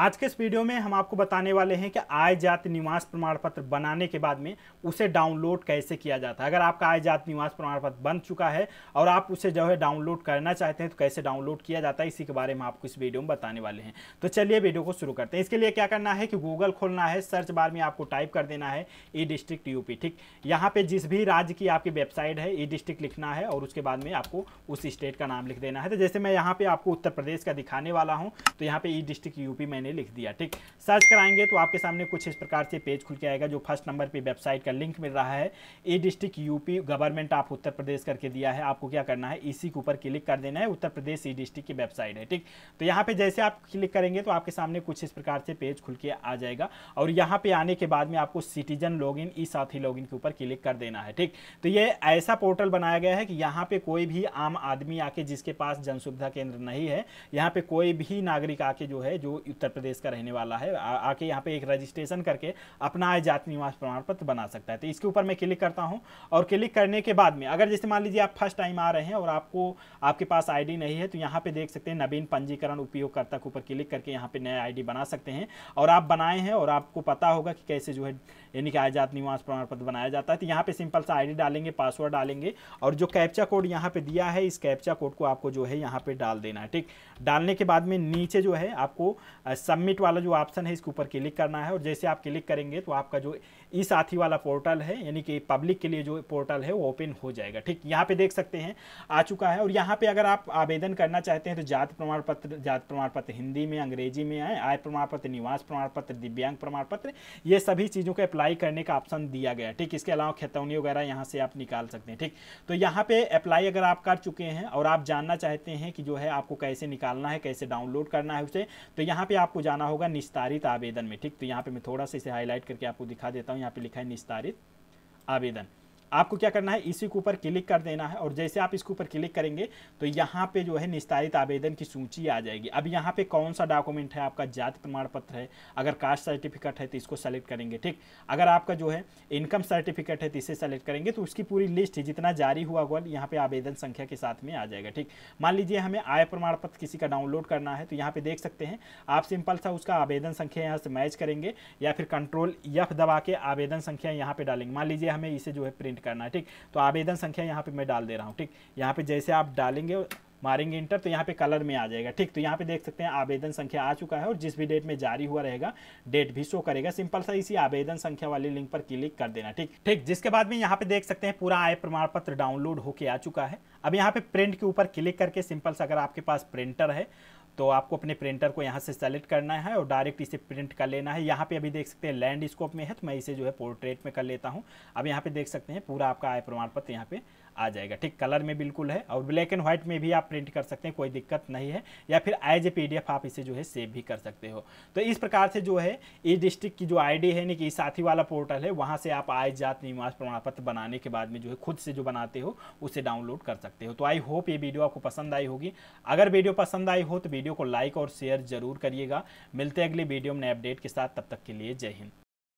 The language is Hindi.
आज के इस वीडियो में हम आपको बताने वाले हैं कि आय जाति निवास प्रमाण पत्र बनाने के बाद में उसे डाउनलोड कैसे किया जाता है अगर आपका आय जाति निवास प्रमाण पत्र बन चुका है और आप उसे जो है डाउनलोड करना चाहते हैं तो कैसे डाउनलोड किया जाता है इसी के बारे में आपको इस वीडियो में बताने वाले हैं तो चलिए वीडियो को शुरू करते हैं इसके लिए क्या करना है कि गूगल खोलना है सर्च बार में आपको टाइप कर देना है ई डिस्ट्रिक्ट यूपी ठीक यहाँ पर जिस भी राज्य की आपकी वेबसाइट है ई डिस्ट्रिक्ट लिखना है और उसके बाद में आपको उस स्टेट का नाम लिख देना है तो जैसे मैं यहाँ पर आपको उत्तर प्रदेश का दिखाने वाला हूँ तो यहाँ पर ई डिस्ट्रिक्ट यूपी मैंने मैंने लिख दिया ठीक सर्च कराएंगे तो आपके सामने कुछ इस प्रकार से पेज खुल के आएगा जो फर्स्ट नंबर पे वेबसाइट का लिंक मिल रहा है e district UP government of Uttar Pradesh करके दिया है आपको क्या करना है इसी के ऊपर क्लिक कर देना है उत्तर प्रदेश ई डिस्ट्रिक्ट की वेबसाइट है ठीक तो यहाँ पे जैसे आप क्लिक करेंगे तो आपके सामने कुछ इस प्रकार से पेज खुल के आ जाएगा और यहाँ पे आने के बाद में आपको सिटीजन लॉग इन ई साथी लॉगिन के ऊपर क्लिक कर देना है ठीक तो ये ऐसा पोर्टल बनाया गया है कि यहाँ पे कोई भी आम आदमी आके जिसके पास जन सुविधा केंद्र नहीं है यहाँ पे कोई भी नागरिक आके जो है जो उत्तर उत्तर प्रदेश का रहने वाला है आ, आके यहाँ पे एक रजिस्ट्रेशन करके अपना आय जाति निवास प्रमाण पत्र बना सकता है तो इसके ऊपर मैं क्लिक करता हूँ और क्लिक करने के बाद में अगर जैसे मान लीजिए आप फर्स्ट टाइम आ रहे हैं और आपको आपके पास आई नहीं है तो यहाँ पर देख सकते हैं नवीन पंजीकरण उपयोगकर्ता के ऊपर क्लिक करके यहाँ पर नया आई बना सकते हैं और आप बनाए हैं और आपको पता होगा कि कैसे जो है यानी कि आय जात निवास प्रमाण पत्र बनाया जाता है तो यहाँ पे सिंपल सा आईडी डालेंगे पासवर्ड डालेंगे और जो कैप्चा कोड यहाँ पे दिया है इस कैप्चा कोड को आपको जो है यहाँ पे डाल देना है ठीक डालने के बाद में नीचे जो है आपको सबमिट वाला जो ऑप्शन है इसके ऊपर क्लिक करना है और जैसे आप क्लिक करेंगे तो आपका जो ई साथी वाला पोर्टल है यानी कि पब्लिक के लिए जो पोर्टल है वो ओपन हो जाएगा ठीक यहाँ पे देख सकते हैं आ चुका है और यहाँ पे अगर आप आवेदन करना चाहते हैं तो जाति प्रमाण पत्र जाति प्रमाण पत्र हिंदी में अंग्रेजी में आए आय प्रमाण पत्र निवास प्रमाण पत्र दिव्यांग प्रमाण पत्र ये सभी चीज़ों को अप्लाई करने का ऑप्शन दिया गया ठीक इसके अलावा खेतौनी वगैरह यहाँ से आप निकाल सकते हैं ठीक तो यहाँ पर अप्लाई अगर आप कर चुके हैं और आप जानना चाहते हैं कि जो है आपको कैसे निकालना है कैसे डाउनलोड करना है उसे तो यहाँ पर आप आपको जाना होगा निस्तारित आवेदन में ठीक तो यहाँ पे मैं थोड़ा सा इसे हाईलाइट करके आपको दिखा देता हूँ यहाँ पे लिखा है निस्तारित आवेदन आपको क्या करना है इसी के ऊपर क्लिक कर देना है और जैसे आप इसके ऊपर क्लिक करेंगे तो यहाँ पे जो है निस्तारित आवेदन की सूची आ जाएगी अब यहाँ पे कौन सा डॉक्यूमेंट है आपका जाति प्रमाण पत्र है अगर कास्ट सर्टिफिकेट है तो इसको सेलेक्ट करेंगे ठीक अगर आपका जो है इनकम सर्टिफिकेट है तो इसे सेलेक्ट करेंगे तो उसकी पूरी लिस्ट जितना जारी हुआ हुआ यहाँ पे आवेदन संख्या के साथ में आ जाएगा ठीक मान लीजिए हमें आय प्रमाण पत्र किसी का डाउनलोड करना है तो यहाँ पे देख सकते हैं आप सिंपल सा उसका आवेदन संख्या यहाँ से मैच करेंगे या फिर कंट्रोल यफ दबा के आवेदन संख्या यहाँ पे डालेंगे मान लीजिए हमें इसे जो है प्रिंट सबमिट करना है ठीक तो आवेदन संख्या यहाँ पे मैं डाल दे रहा हूँ ठीक यहाँ पे जैसे आप डालेंगे मारेंगे इंटर तो यहाँ पे कलर में आ जाएगा ठीक तो यहाँ पे देख सकते हैं आवेदन संख्या आ चुका है और जिस भी डेट में जारी हुआ रहेगा डेट भी शो करेगा सिंपल सा इसी आवेदन संख्या वाली लिंक पर क्लिक कर देना ठीक ठीक जिसके बाद में यहाँ पे देख सकते हैं पूरा आय प्रमाण पत्र डाउनलोड होके आ चुका है अब यहाँ पे प्रिंट के ऊपर क्लिक करके सिंपल सा अगर आपके पास प्रिंटर है तो आपको अपने प्रिंटर को यहाँ से सेलेक्ट करना है और डायरेक्ट इसे प्रिंट कर लेना है यहाँ पे अभी देख सकते हैं लैंड स्कोप में है तो मैं इसे जो है पोर्ट्रेट में कर लेता हूँ अब यहाँ पे देख सकते हैं पूरा आपका आय प्रमाण पत्र यहाँ पे आ जाएगा ठीक कलर में बिल्कुल है और ब्लैक एंड व्हाइट में भी आप प्रिंट कर सकते हैं कोई दिक्कत नहीं है या फिर एज ए पी आप इसे जो है सेव भी कर सकते हो तो इस प्रकार से जो है ई डिस्ट्रिक्ट की जो आई है यानी कि साथी वाला पोर्टल है वहाँ से आप आय जात निवास प्रमाण पत्र बनाने के बाद में जो है खुद से जो बनाते हो उसे डाउनलोड कर सकते हो तो आई होप ये वीडियो आपको पसंद आई होगी अगर वीडियो पसंद आई हो तो वीडियो वीडियो को लाइक और शेयर जरूर करिएगा मिलते हैं अगले वीडियो में नए अपडेट के साथ तब तक के लिए जय हिंद